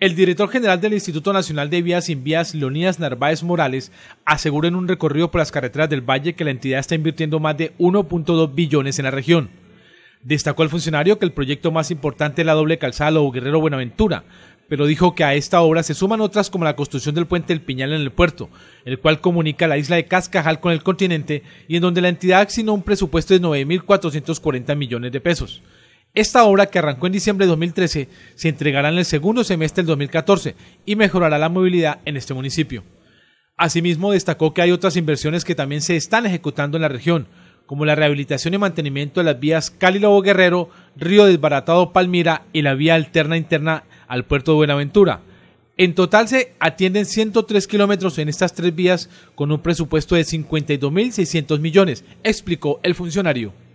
El director general del Instituto Nacional de Vías Sin Vías, Leonidas Narváez Morales, aseguró en un recorrido por las carreteras del Valle que la entidad está invirtiendo más de 1.2 billones en la región. Destacó el funcionario que el proyecto más importante es la doble calzada O Guerrero Buenaventura, pero dijo que a esta obra se suman otras como la construcción del puente El Piñal en el puerto, el cual comunica la isla de Cascajal con el continente y en donde la entidad asignó un presupuesto de 9.440 millones de pesos. Esta obra, que arrancó en diciembre de 2013, se entregará en el segundo semestre del 2014 y mejorará la movilidad en este municipio. Asimismo, destacó que hay otras inversiones que también se están ejecutando en la región, como la rehabilitación y mantenimiento de las vías Cali Lobo Guerrero, Río Desbaratado Palmira y la vía alterna interna al puerto de Buenaventura. En total se atienden 103 kilómetros en estas tres vías con un presupuesto de 52.600 millones, explicó el funcionario.